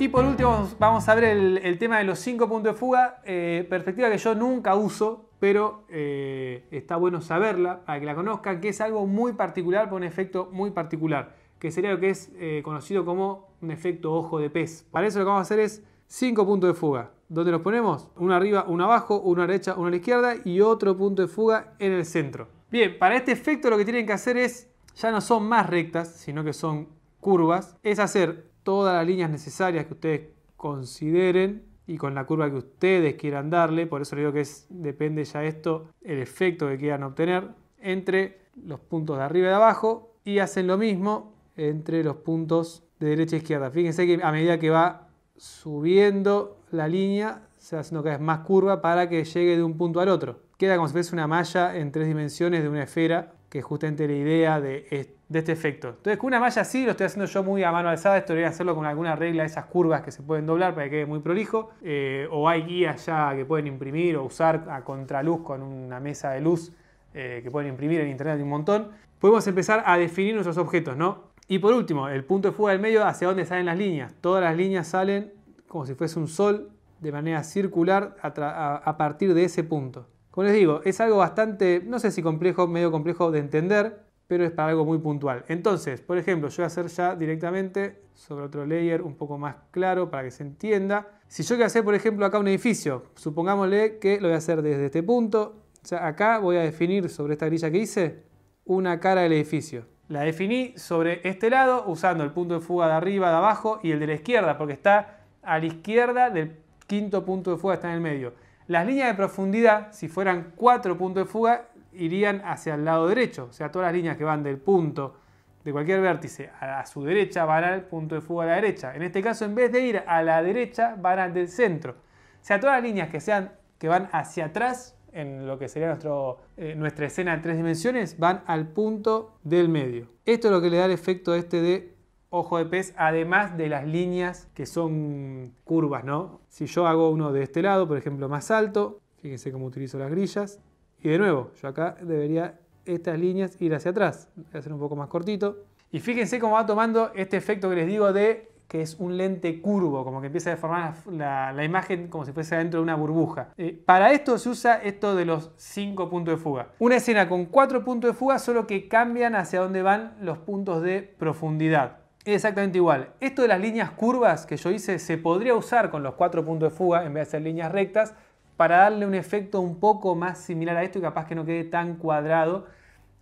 Y por último vamos a ver el, tema de los cinco puntos de fuga, eh, perspectiva que yo nunca uso, pero eh, está bueno saberla para que la conozca, que es algo muy particular, por un efecto muy particular, que sería lo que es eh, conocido como un efecto ojo de pez. Para eso lo que vamos a hacer es cinco puntos de fuga. ¿Dónde los ponemos? Uno arriba, uno abajo, uno a la derecha, uno a la izquierda y otro punto de fuga en el centro. Bien, para este efecto lo que tienen que hacer es, ya no son más rectas, sino que son curvas, es hacer todas las líneas necesarias que ustedes consideren y con la curva que ustedes quieran darle, por eso digo que depende ya esto, el efecto que quieran obtener, entre los puntos de arriba y de abajo y hacen lo mismo entre los puntos de derecha e izquierda. Fíjense que a medida que va subiendo la línea, se hace haciendo cada vez más curva para que llegue de un punto al otro. Queda como si fuese una malla en tres dimensiones de una esfera que justamente la idea de, este efecto. Entonces, con una malla así, lo estoy haciendo yo muy a mano alzada, esto debería hacerlo con alguna regla, de esas curvas que se pueden doblar para que quede muy prolijo, eh, o hay guías ya que pueden imprimir o usar a contraluz con una mesa de luz eh, que pueden imprimir en internet un montón. Podemos empezar a definir nuestros objetos, ¿no? Y por último, el punto de fuga del medio, hacia dónde salen las líneas. Todas las líneas salen como si fuese un sol de manera circular a partir de ese punto. Como les digo, es algo bastante, no sé si complejo, medio complejo de entender, pero es para algo muy puntual. Entonces, por ejemplo, yo voy a hacer ya directamente sobre otro layer un poco más claro para que se entienda. Si yo quiero hacer, por ejemplo, acá un edificio, supongámosle que lo voy a hacer desde este punto. O sea, acá voy a definir sobre esta grilla que hice una cara del edificio. La definí sobre este lado usando el punto de fuga de arriba, de abajo y el de la izquierda, porque está a la izquierda del quinto punto de fuga, está en el medio. Las líneas de profundidad, si fueran cuatro puntos de fuga, irían hacia el lado derecho. O sea, todas las líneas que van del punto de cualquier vértice a su derecha van al punto de fuga a la derecha. En este caso, en vez de ir a la derecha, van al del centro. O sea, todas las líneas que, sean, que van hacia atrás en lo que sería nuestro, eh, nuestra escena en tres dimensiones, van al punto del medio. Esto es lo que le da el efecto este de ojo de pez, además de las líneas que son curvas, ¿no? Si yo hago uno de este lado, por ejemplo, más alto, fíjense cómo utilizo las grillas. Y de nuevo, yo acá debería estas líneas ir hacia atrás, voy a hacer un poco más cortito. Y fíjense cómo va tomando este efecto que les digo de que es un lente curvo, como que empieza a deformar la, imagen como si fuese dentro de una burbuja. Eh, para esto se usa esto de los cinco puntos de fuga. Una escena con cuatro puntos de fuga, solo que cambian hacia dónde van los puntos de profundidad. Exactamente igual. Esto de las líneas curvas que yo hice se podría usar con los cuatro puntos de fuga en vez de hacer líneas rectas para darle un efecto un poco más similar a esto y capaz que no quede tan cuadrado.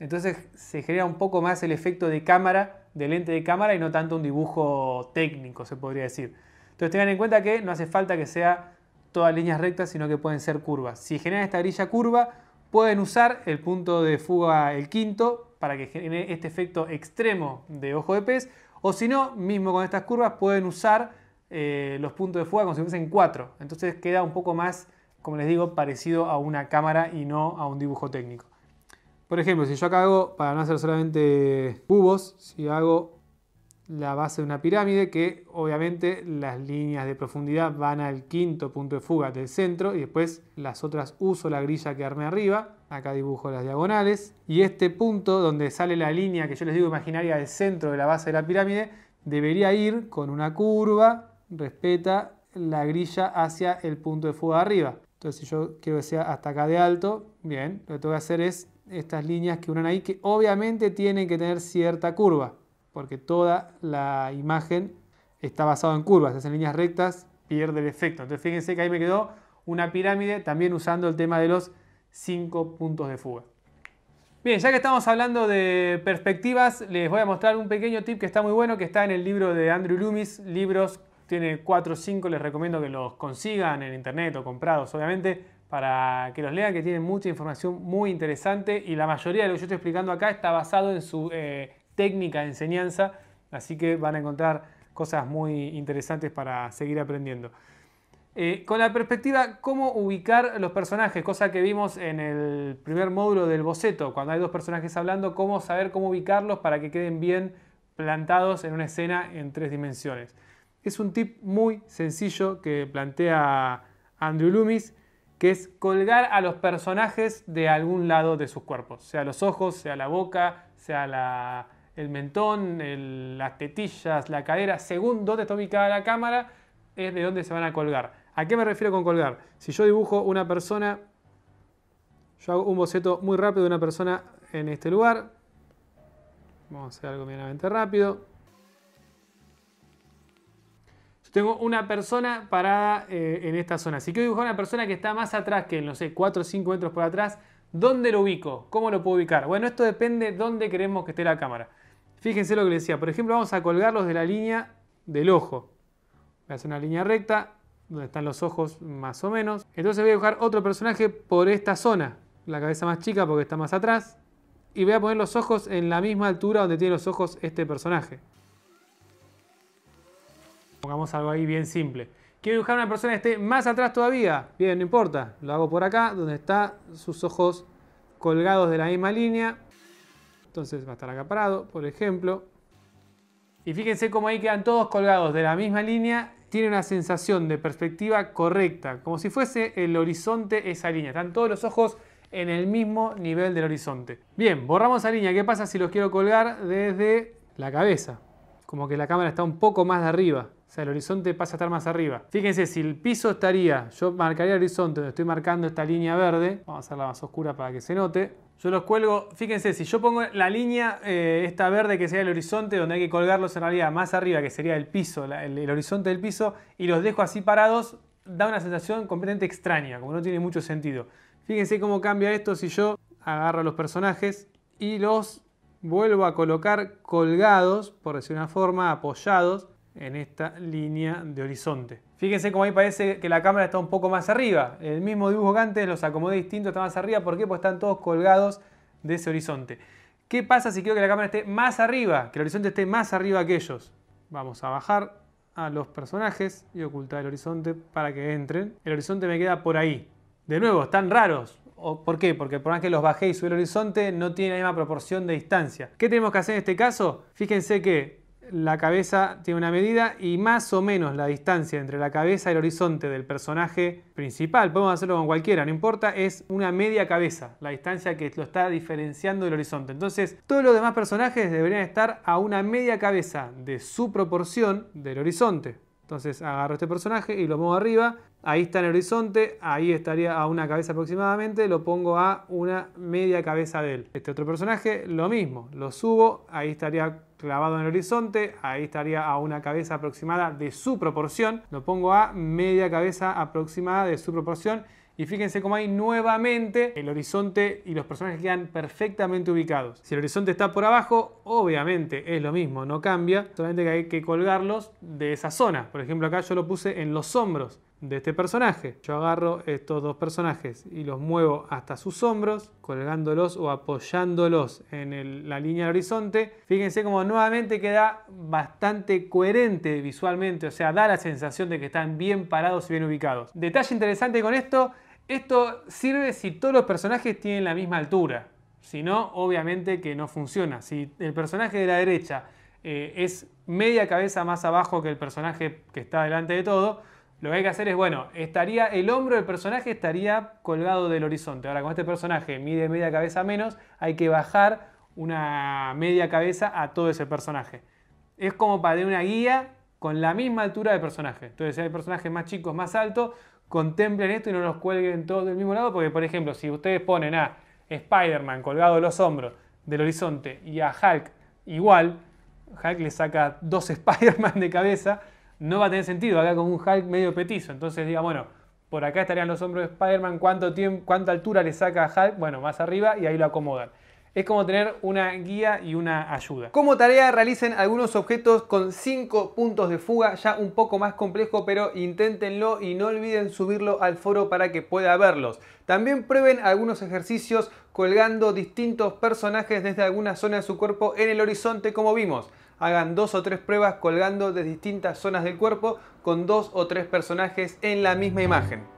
Entonces se genera un poco más el efecto de cámara, de lente de cámara y no tanto un dibujo técnico, se podría decir. Entonces tengan en cuenta que no hace falta que sea todas líneas rectas, sino que pueden ser curvas. Si generan esta grilla curva, pueden usar el punto de fuga, el quinto, para que genere este efecto extremo de ojo de pez o si no, mismo con estas curvas pueden usar eh, los puntos de fuga como si fuesen cuatro. Entonces queda un poco más, como les digo, parecido a una cámara y no a un dibujo técnico. Por ejemplo, si yo acá hago, para no hacer solamente cubos, si hago la base de una pirámide que obviamente las líneas de profundidad van al quinto punto de fuga del centro y después las otras uso la grilla que armé arriba. Acá dibujo las diagonales y este punto donde sale la línea que yo les digo imaginaria del centro de la base de la pirámide debería ir con una curva, respeta la grilla hacia el punto de fuga arriba. Entonces si yo quiero que sea hasta acá de alto, bien, lo que tengo que hacer es estas líneas que unan ahí que obviamente tienen que tener cierta curva porque toda la imagen está basada en curvas, es en líneas rectas, pierde el efecto. Entonces fíjense que ahí me quedó una pirámide, también usando el tema de los cinco puntos de fuga. Bien, ya que estamos hablando de perspectivas, les voy a mostrar un pequeño tip que está muy bueno, que está en el libro de Andrew Loomis, libros, tiene 4 o 5, les recomiendo que los consigan en internet o comprados, obviamente, para que los lean, que tienen mucha información muy interesante y la mayoría de lo que yo estoy explicando acá está basado en su eh, técnica de enseñanza, así que van a encontrar cosas muy interesantes para seguir aprendiendo. Eh, con la perspectiva cómo ubicar los personajes, cosa que vimos en el primer módulo del boceto, cuando hay dos personajes hablando, cómo saber cómo ubicarlos para que queden bien plantados en una escena en tres dimensiones. Es un tip muy sencillo que plantea Andrew Loomis, que es colgar a los personajes de algún lado de sus cuerpos, sea los ojos, sea la boca, sea la, el mentón, las tetillas, la cadera, según dónde está ubicada la cámara, es de dónde se van a colgar. ¿A qué me refiero con colgar? Si yo dibujo una persona, yo hago un boceto muy rápido de una persona en este lugar. Vamos a hacer algo medianamente rápido. Yo tengo una persona parada eh, en esta zona. Si quiero dibujar una persona que está más atrás que, no sé, 4 o 5 metros por atrás, ¿dónde lo ubico? ¿Cómo lo puedo ubicar? Bueno, esto depende de dónde queremos que esté la cámara. Fíjense lo que les decía. Por ejemplo, vamos a colgarlos de la línea del ojo. Voy a hacer una línea recta donde están los ojos más o menos. Entonces voy a dibujar otro personaje por esta zona. La cabeza más chica porque está más atrás. Y voy a poner los ojos en la misma altura donde tiene los ojos este personaje. Pongamos algo ahí bien simple. Quiero dibujar una persona que esté más atrás todavía. Bien, no importa. Lo hago por acá, donde están sus ojos colgados de la misma línea. Entonces va a estar acaparado, por ejemplo. Y fíjense cómo ahí quedan todos colgados de la misma línea. Tiene una sensación de perspectiva correcta, como si fuese el horizonte esa línea. Están todos los ojos en el mismo nivel del horizonte. Bien, borramos esa línea. ¿Qué pasa si los quiero colgar desde la cabeza? Como que la cámara está un poco más de arriba. O sea, el horizonte pasa a estar más arriba. Fíjense, si el piso estaría, yo marcaría el horizonte donde estoy marcando esta línea verde. Vamos a hacerla más oscura para que se note. Yo los cuelgo, fíjense, si yo pongo la línea, eh, esta verde que sea el horizonte, donde hay que colgarlos en realidad más arriba, que sería el piso, el, horizonte del piso, y los dejo así parados, da una sensación completamente extraña, como no tiene mucho sentido. Fíjense cómo cambia esto si yo agarro los personajes y los vuelvo a colocar colgados, por decir una forma, apoyados en esta línea de horizonte. Fíjense cómo ahí parece que la cámara está un poco más arriba. El mismo dibujo que antes, los acomodé distinto, está más arriba. ¿Por qué? Porque están todos colgados de ese horizonte. ¿Qué pasa si quiero que la cámara esté más arriba? Que el horizonte esté más arriba que ellos. Vamos a bajar a los personajes y ocultar el horizonte para que entren. El horizonte me queda por ahí. De nuevo, están raros. ¿Por qué? Porque por más que los bajé y subí el horizonte, no tiene la misma proporción de distancia. ¿Qué tenemos que hacer en este caso? Fíjense que la cabeza tiene una medida y más o menos la distancia entre la cabeza y el horizonte del personaje principal, podemos hacerlo con cualquiera, no importa, es una media cabeza, la distancia que lo está diferenciando del horizonte. Entonces, todos los demás personajes deberían estar a una media cabeza de su proporción del horizonte. Entonces agarro este personaje y lo muevo arriba, ahí está en el horizonte, ahí estaría a una cabeza aproximadamente, lo pongo a una media cabeza de él. Este otro personaje, lo mismo, lo subo, ahí estaría clavado en el horizonte, ahí estaría a una cabeza aproximada de su proporción, lo pongo a media cabeza aproximada de su proporción y fíjense cómo hay nuevamente el horizonte y los personajes quedan perfectamente ubicados. Si el horizonte está por abajo, obviamente es lo mismo, no cambia, solamente que hay que colgarlos de esa zona. Por ejemplo, acá yo lo puse en los hombros de este personaje. Yo agarro estos dos personajes y los muevo hasta sus hombros, colgándolos o apoyándolos en la línea del horizonte. Fíjense cómo, nuevamente queda bastante coherente visualmente, o sea, da la sensación de que están bien parados y bien ubicados. Detalle interesante con esto, esto sirve si todos los personajes tienen la misma altura. Si no, obviamente que no funciona. Si el personaje de la derecha eh, es media cabeza más abajo que el personaje que está delante de todo, lo que hay que hacer es, bueno, estaría el hombro del personaje estaría colgado del horizonte. Ahora, como este personaje mide media cabeza menos, hay que bajar una media cabeza a todo ese personaje. Es como para tener una guía con la misma altura del personaje. Entonces, si hay personajes más chicos, más altos, contemplen esto y no los cuelguen todos del mismo lado, porque, por ejemplo, si ustedes ponen a Spider-Man colgado de los hombros del horizonte y a Hulk igual, Hulk le saca dos Spider-Man de cabeza no va a tener sentido acá con un Hulk medio petizo. Entonces diga, bueno, por acá estarían los hombros de Spider-Man, ¿cuánto tiempo, cuánta altura le saca a Hulk, bueno, más arriba y ahí lo acomodan. Es como tener una guía y una ayuda. Como tarea realicen algunos objetos con 5 puntos de fuga, ya un poco más complejo, pero inténtenlo y no olviden subirlo al foro para que pueda verlos. También prueben algunos ejercicios colgando distintos personajes desde alguna zona de su cuerpo en el horizonte como vimos hagan dos o tres pruebas colgando de distintas zonas del cuerpo con dos o tres personajes en la misma imagen.